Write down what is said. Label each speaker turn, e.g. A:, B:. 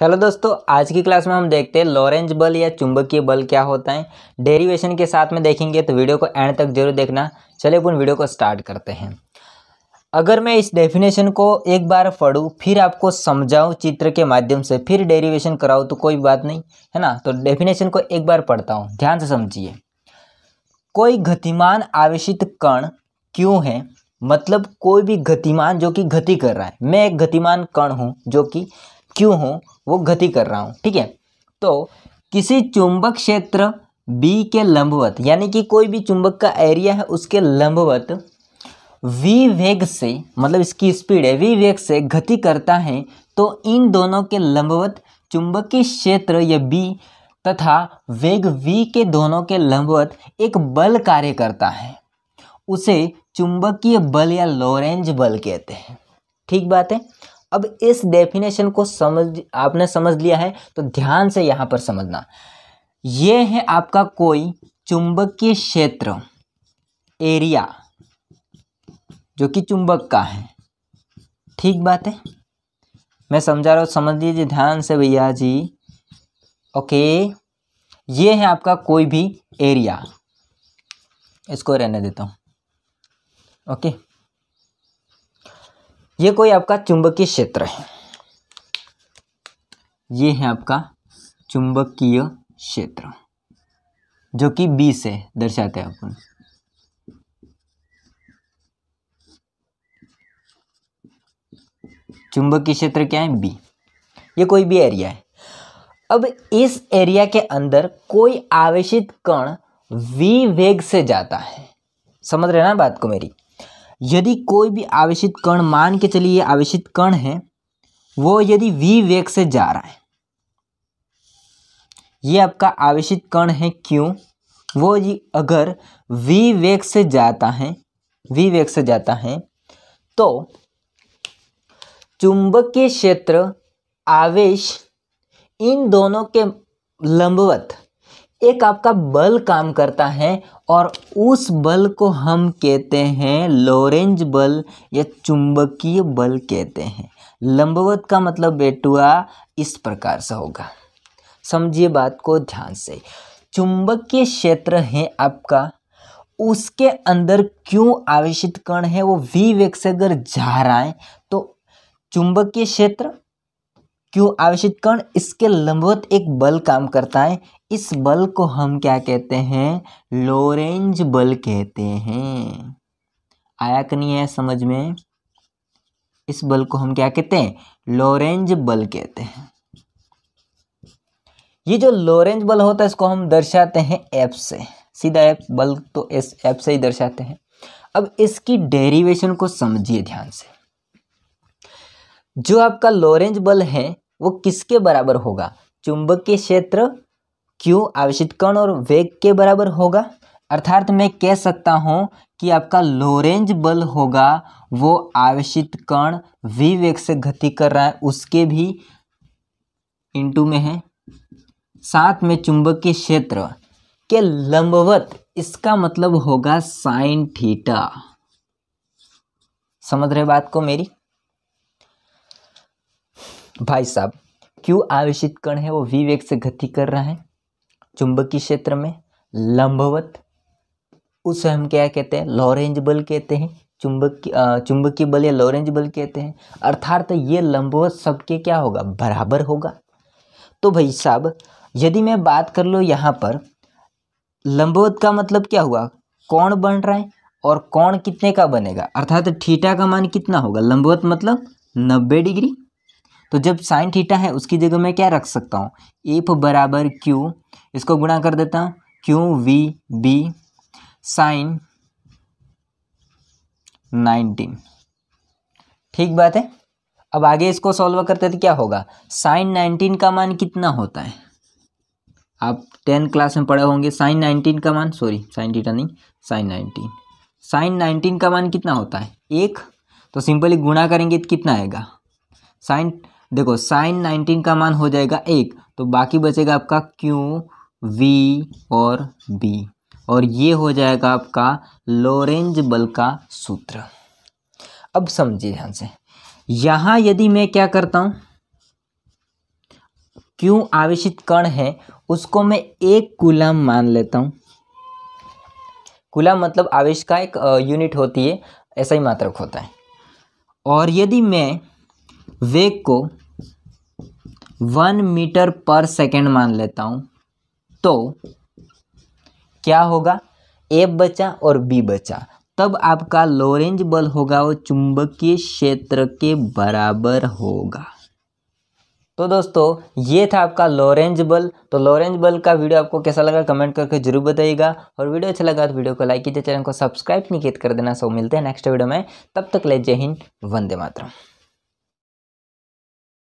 A: hello दोस्तों आज की क्लास में हम देखते हैं लॉरेंज बल या चुंबकीय बल क्या होता है डेरिवेशन के साथ में देखेंगे तो वीडियो को एंड तक जरूर देखना चलिए अपन वीडियो को स्टार्ट करते हैं अगर मैं इस डेफिनेशन को एक बार पढ़ूँ फिर आपको समझाऊँ चित्र के माध्यम से फिर डेरिवेशन कराऊँ तो कोई बात नहीं है ना तो डेफिनेशन को एक बार पढ़ता हूँ ध्यान से समझिए कोई गतिमान आवेशित कण क्यों है मतलब कोई भी गतिमान जो कि गति कर रहा है मैं एक गतिमान कण हूँ जो कि क्यों हूँ वो गति कर रहा हूँ ठीक है तो किसी चुंबक क्षेत्र बी के लंबवत यानी कि कोई भी चुंबक का एरिया है उसके लंबवत वी वेग से मतलब इसकी स्पीड है वी वेग से गति करता है तो इन दोनों के लंबवत चुंबकीय क्षेत्र या बी तथा वेग v के दोनों के लंबवत एक बल कार्य करता है उसे चुंबकीय बल या लोरेंज बल कहते हैं ठीक बात है अब इस डेफिनेशन को समझ आपने समझ लिया है तो ध्यान से यहाँ पर समझना ये है आपका कोई चुंबकीय क्षेत्र एरिया जो कि चुंबक का है ठीक बात है मैं समझा रहा हूँ समझ लीजिए ध्यान से भैया जी ओके ये है आपका कोई भी एरिया इसको रहने देता हूँ ओके ये कोई आपका चुंबकीय क्षेत्र है ये है आपका चुंबकीय क्षेत्र जो कि बी से दर्शाते हैं अपन चुंबकीय क्षेत्र क्या है बी ये कोई भी एरिया है अब इस एरिया के अंदर कोई आवेशित कण वी वेग से जाता है समझ रहे ना बात को मेरी यदि कोई भी आवेशित कण मान के चलिए आवेशित कण है वो यदि वी वेग से जा रहा है ये आपका आवेशित कण है क्यों वो जी अगर वी वेग से जाता है वी वेग से जाता है तो चुंबकीय क्षेत्र आवेश इन दोनों के लंबवत एक आपका बल काम करता है और उस बल को हम कहते हैं लोरेंज बल या चुंबकीय बल कहते हैं लंबवत का मतलब बेटुआ इस प्रकार से होगा समझिए बात को ध्यान से चुंबकीय क्षेत्र है आपका उसके अंदर क्यों आवेशित कण है वो वी वेग से अगर जा रहा है तो चुंबकीय क्षेत्र क्यों आवेशित कण इसके लंबवत एक बल काम करता है इस बल को हम क्या कहते हैं लोरेंज बल कहते हैं आया कि नहीं है समझ में इस बल को हम क्या कहते हैं लोरेंज बल कहते हैं ये जो लोरेंज बल होता है इसको हम दर्शाते हैं एप से सीधा एप बल तो इस एप से ही दर्शाते हैं अब इसकी डेरिवेशन को समझिए ध्यान से जो आपका लोरेंज बल है वो किसके बराबर होगा चुंबक के क्षेत्र क्यू आवेशित कण और वेग के बराबर होगा अर्थात मैं कह सकता हूँ कि आपका लोरेंज बल होगा वो आवेशित कण वी वेग से गति कर रहा है उसके भी इंटू में है साथ में के क्षेत्र के लंबवत इसका मतलब होगा साइन थीटा समझ रहे बात को मेरी भाई साहब क्यों आवेशित कण है वो वी वेग से गति कर रहा है चुंबकीय क्षेत्र में लंबवत उसे हम क्या कहते हैं लॉरेंज बल कहते हैं चुंबक चुंबकीय बल या लॉरेंज बल कहते हैं अर्थात ये लंबवत सबके क्या होगा बराबर होगा तो भाई साहब यदि मैं बात कर लो यहाँ पर लंबवत का मतलब क्या हुआ कौन बन रहा है और कौन कितने का बनेगा अर्थात थीटा का मान कितना होगा लंबवत मतलब नब्बे डिग्री तो जब साइन थीटा है उसकी जगह मैं क्या रख सकता हूँ एफ बराबर क्यू इसको गुणा कर देता हूँ Q V B sine nineteen ठीक बात है अब आगे इसको सॉल्व करते थे तो क्या होगा साइन नाइनटीन का मान कितना होता है आप टेंथ क्लास में पढ़े होंगे साइन नाइनटीन का मान सॉरी साइन थीटा नहीं साइन नाइनटीन साइन नाइनटीन का मान कितना होता है एक तो सिंपली गुणा करेंगे तो कितना आएगा साइन देखो साइन नाइनटीन का मान हो जाएगा एक तो बाकी बचेगा आपका क्यू वी और बी और ये हो जाएगा आपका लोरेंज बल का सूत्र अब समझिए ध्यान से यहाँ यदि मैं क्या करता हूँ क्यों आवेशित कण है उसको मैं एक कुलम मान लेता हूँ कुलम मतलब आवेश का एक यूनिट होती है ऐसा ही मात्रक होता है और यदि मैं वेग को वन मीटर पर सेकेंड मान लेता हूँ तो क्या होगा ए बचा और बी बचा तब आपका लोरेंज बल होगा वो चुंबकीय क्षेत्र के बराबर होगा तो दोस्तों ये था आपका लॉरेंज बल तो लॉरेंज बल का वीडियो आपको कैसा लगा कमेंट करके जरूर बताइएगा और वीडियो अच्छा लगा तो वीडियो को लाइक कीजिए चैनल को सब्सक्राइब नहीं तो कर देना सो मिलते हैं नेक्स्ट वीडियो में तब तक ले जय हिंद वंदे मातरम